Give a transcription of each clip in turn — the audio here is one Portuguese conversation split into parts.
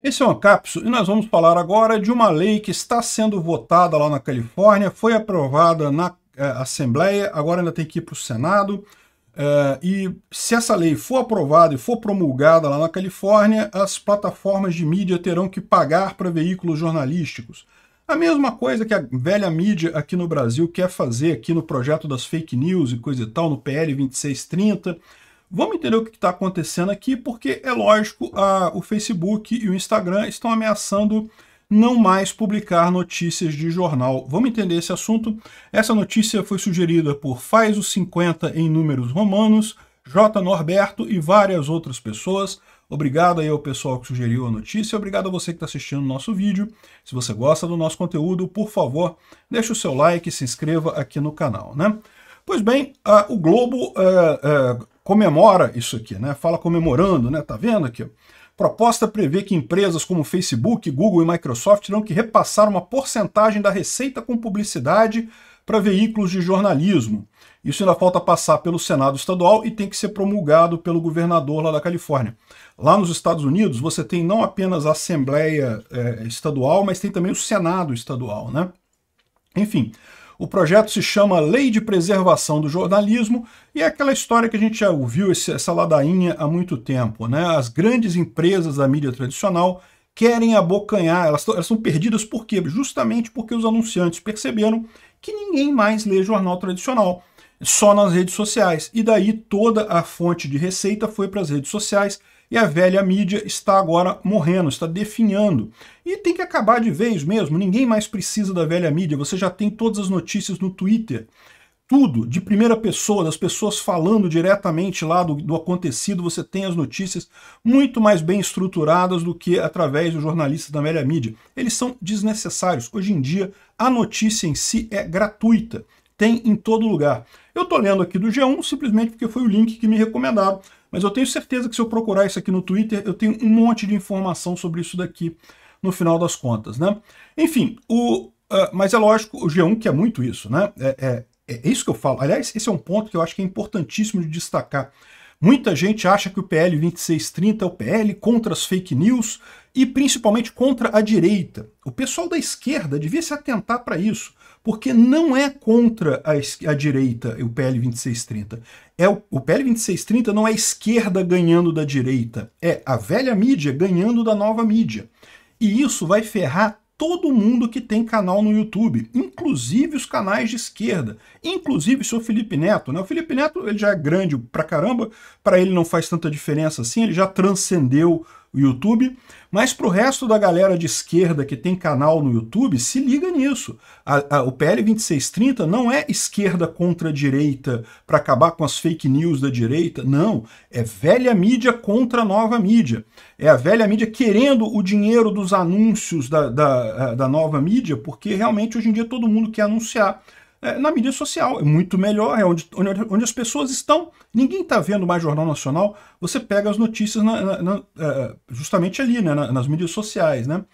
Esse é um capso e nós vamos falar agora de uma lei que está sendo votada lá na Califórnia, foi aprovada na eh, Assembleia, agora ainda tem que ir para o Senado. Eh, e se essa lei for aprovada e for promulgada lá na Califórnia, as plataformas de mídia terão que pagar para veículos jornalísticos. A mesma coisa que a velha mídia aqui no Brasil quer fazer aqui no projeto das fake news e coisa e tal, no PL 2630 Vamos entender o que está acontecendo aqui, porque é lógico, a, o Facebook e o Instagram estão ameaçando não mais publicar notícias de jornal. Vamos entender esse assunto. Essa notícia foi sugerida por Faz os 50 em números romanos, J. Norberto e várias outras pessoas. Obrigado aí ao pessoal que sugeriu a notícia, obrigado a você que está assistindo o nosso vídeo. Se você gosta do nosso conteúdo, por favor, deixe o seu like e se inscreva aqui no canal, né? Pois bem, a, o Globo... A, é, é, comemora isso aqui, né? Fala comemorando, né? Tá vendo aqui? Proposta prevê que empresas como Facebook, Google e Microsoft terão que repassar uma porcentagem da receita com publicidade para veículos de jornalismo. Isso ainda falta passar pelo Senado estadual e tem que ser promulgado pelo governador lá da Califórnia. Lá nos Estados Unidos, você tem não apenas a Assembleia é, Estadual, mas tem também o Senado Estadual, né? Enfim, o projeto se chama Lei de Preservação do Jornalismo e é aquela história que a gente já ouviu, essa ladainha há muito tempo. Né? As grandes empresas da mídia tradicional querem abocanhar, elas, elas são perdidas por quê? Justamente porque os anunciantes perceberam que ninguém mais lê jornal tradicional só nas redes sociais. E daí toda a fonte de receita foi para as redes sociais e a velha mídia está agora morrendo, está definhando. E tem que acabar de vez mesmo, ninguém mais precisa da velha mídia, você já tem todas as notícias no Twitter. Tudo de primeira pessoa, das pessoas falando diretamente lá do, do acontecido, você tem as notícias muito mais bem estruturadas do que através dos jornalistas da velha mídia. Eles são desnecessários. Hoje em dia, a notícia em si é gratuita tem em todo lugar. Eu estou lendo aqui do G1 simplesmente porque foi o link que me recomendaram, mas eu tenho certeza que se eu procurar isso aqui no Twitter, eu tenho um monte de informação sobre isso daqui no final das contas, né? Enfim, o, uh, mas é lógico, o G1 que é muito isso, né? É, é, é isso que eu falo. Aliás, esse é um ponto que eu acho que é importantíssimo de destacar. Muita gente acha que o PL 2630 é o PL contra as fake news e principalmente contra a direita. O pessoal da esquerda devia se atentar para isso, porque não é contra a, a, direita o PL 2630. É o, o PL 2630 não é a esquerda ganhando da direita, é a velha mídia ganhando da nova mídia. E isso vai ferrar todo mundo que tem canal no YouTube, inclusive os canais de esquerda, inclusive o seu Felipe Neto. Né? O Felipe Neto ele já é grande pra caramba, para ele não faz tanta diferença assim, ele já transcendeu o YouTube, mas para o resto da galera de esquerda que tem canal no YouTube, se liga nisso. A, a, o PL 2630 não é esquerda contra direita para acabar com as fake news da direita, não. É velha mídia contra nova mídia. É a velha mídia querendo o dinheiro dos anúncios da, da, da nova mídia, porque realmente hoje em dia todo mundo quer anunciar é, na mídia social. É muito melhor, é onde, onde, onde as pessoas estão. Ninguém está vendo mais Jornal Nacional. Você pega as notícias na, na, na, é, é, justamente ali, né, nas mídias sociais. Né?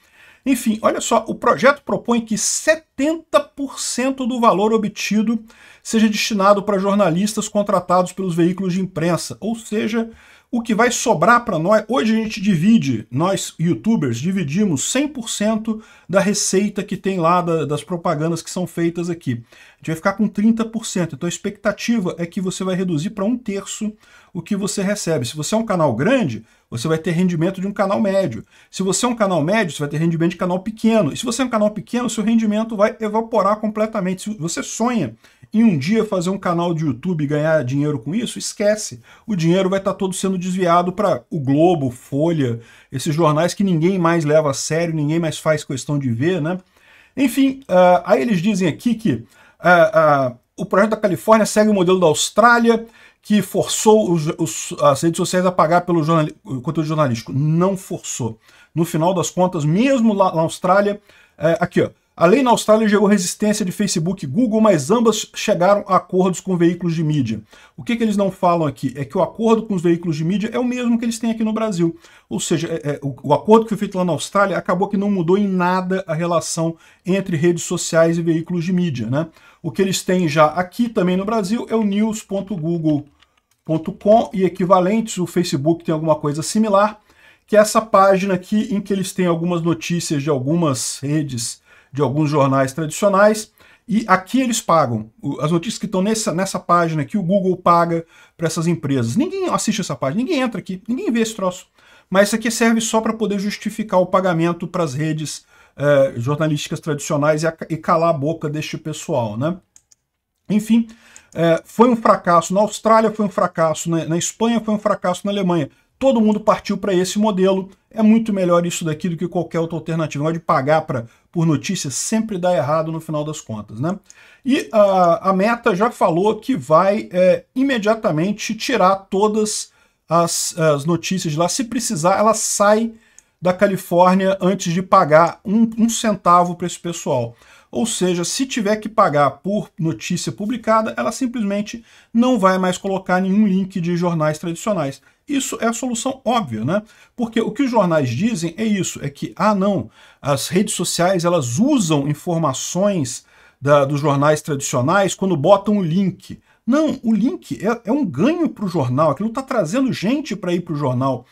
Enfim, olha só, o projeto propõe que 70% do valor obtido seja destinado para jornalistas contratados pelos veículos de imprensa, ou seja, o que vai sobrar para nós, hoje a gente divide, nós youtubers dividimos 100% da receita que tem lá da, das propagandas que são feitas aqui gente vai ficar com 30%. Então a expectativa é que você vai reduzir para um terço o que você recebe. Se você é um canal grande, você vai ter rendimento de um canal médio. Se você é um canal médio, você vai ter rendimento de canal pequeno. E se você é um canal pequeno, seu rendimento vai evaporar completamente. Se você sonha em um dia fazer um canal de YouTube e ganhar dinheiro com isso, esquece. O dinheiro vai estar tá todo sendo desviado para o Globo, Folha, esses jornais que ninguém mais leva a sério, ninguém mais faz questão de ver, né? Enfim, uh, aí eles dizem aqui que é, é, o projeto da Califórnia segue o modelo da Austrália, que forçou os, os, as redes sociais a pagar pelo jornal, conteúdo jornalístico. Não forçou. No final das contas, mesmo lá na Austrália, é, aqui, ó, a lei na Austrália gerou resistência de Facebook e Google, mas ambas chegaram a acordos com veículos de mídia. O que, que, eles não falam aqui é que o acordo com os veículos de mídia é o mesmo que eles têm aqui no Brasil. Ou seja, é, é, o, o, acordo que foi feito lá na Austrália acabou que não mudou em nada a relação entre redes sociais e veículos de mídia. Né? O que eles têm já aqui também no Brasil é o news.google.com e equivalentes, o Facebook tem alguma coisa similar, que é essa página aqui em que eles têm algumas notícias de algumas redes de alguns jornais tradicionais. E aqui eles pagam. As notícias que estão nessa, nessa página que o Google paga para essas empresas. Ninguém assiste essa página, ninguém entra aqui, ninguém vê esse troço. Mas isso aqui serve só para poder justificar o pagamento para as redes eh, jornalísticas tradicionais e, e, calar a boca deste pessoal, né? Enfim, eh, foi um fracasso na Austrália, foi um fracasso na, na Espanha, foi um fracasso na Alemanha todo mundo partiu para esse modelo. É muito melhor isso daqui do que qualquer outra alternativa. de pagar pra, por notícia sempre dá errado no final das contas. Né? E a, ah, a Meta já falou que vai é, imediatamente tirar todas as, as notícias de lá. Se precisar, ela sai da Califórnia antes de pagar um, um centavo para esse pessoal. Ou seja, se tiver que pagar por notícia publicada, ela simplesmente não vai mais colocar nenhum link de jornais tradicionais. Isso é a solução óbvia, né? Porque o que os jornais dizem é isso, é que, ah, não, as redes sociais elas usam informações da, dos jornais tradicionais quando botam o link. Não, o link é, é um ganho para o jornal, aquilo está trazendo gente para ir para o jornal.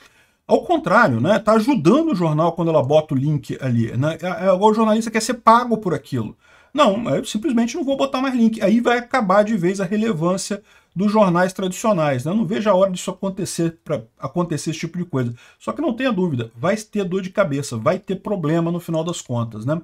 Ao contrário, né? Está ajudando o jornal quando ela bota o link ali. Né? É, é o jornalista quer ser pago por aquilo. Não, eu simplesmente não vou botar mais link. Aí vai acabar de vez a relevância dos jornais tradicionais. Né? Eu não vejo a hora disso acontecer, para acontecer esse tipo de coisa. Só que não tenha dúvida, vai ter dor de cabeça, vai ter problema no final das contas. Né?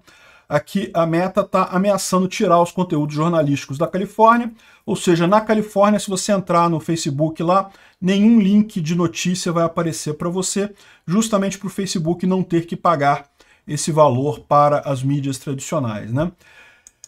Aqui a Meta está ameaçando tirar os conteúdos jornalísticos da Califórnia, ou seja, na Califórnia, se você entrar no Facebook lá, nenhum link de notícia vai aparecer para você, justamente para o Facebook não ter que pagar esse valor para as mídias tradicionais. Né?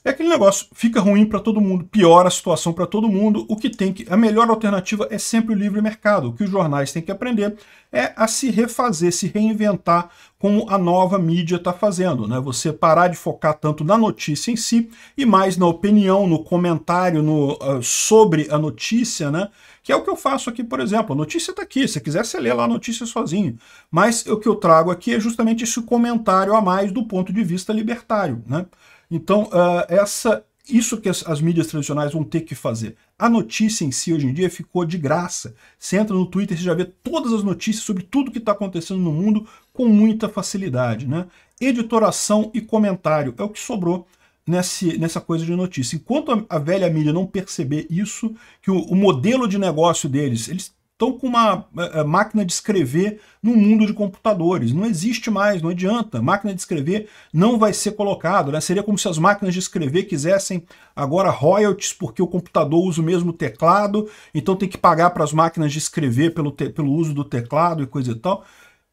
É aquele negócio, fica ruim para todo mundo, piora a situação para todo mundo. O que tem que, a melhor alternativa é sempre o livre mercado. O que os jornais têm que aprender é a se refazer, se reinventar como a nova mídia está fazendo, né? Você parar de focar tanto na notícia em si e mais na opinião, no comentário, no uh, sobre a notícia, né? Que é o que eu faço aqui, por exemplo. A notícia está aqui. Se quiser, você lê lá a notícia sozinho. Mas o que eu trago aqui é justamente esse comentário a mais do ponto de vista libertário, né? Então, uh, essa, isso que as, as, mídias tradicionais vão ter que fazer. A notícia em si, hoje em dia, ficou de graça. Você entra no Twitter, você já vê todas as notícias sobre tudo que está acontecendo no mundo com muita facilidade. Né? Editoração e comentário é o que sobrou nesse, nessa coisa de notícia. Enquanto a, a velha mídia não perceber isso, que o, o modelo de negócio deles, eles estão com uma é, é, máquina de escrever no mundo de computadores. Não existe mais, não adianta. Máquina de escrever não vai ser colocado. Né? Seria como se as máquinas de escrever quisessem agora royalties, porque o computador usa o mesmo teclado, então tem que pagar para as máquinas de escrever pelo, pelo uso do teclado e coisa e tal.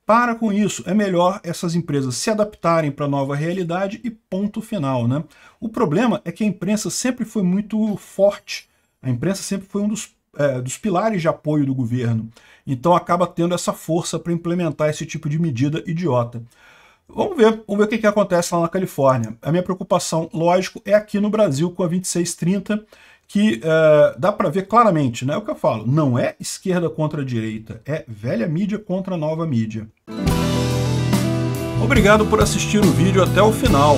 Para com isso, é melhor essas empresas se adaptarem para a nova realidade e ponto final. Né? O problema é que a imprensa sempre foi muito forte a imprensa sempre foi um dos é, dos pilares de apoio do governo. Então acaba tendo essa força para implementar esse tipo de medida idiota. Vamos ver, vamos ver o que, que acontece lá na Califórnia. A minha preocupação, lógico, é aqui no Brasil com a 2630, que é, dá para ver claramente, né? É o que eu falo, não é esquerda contra direita, é velha mídia contra nova mídia. Obrigado por assistir o vídeo até o final.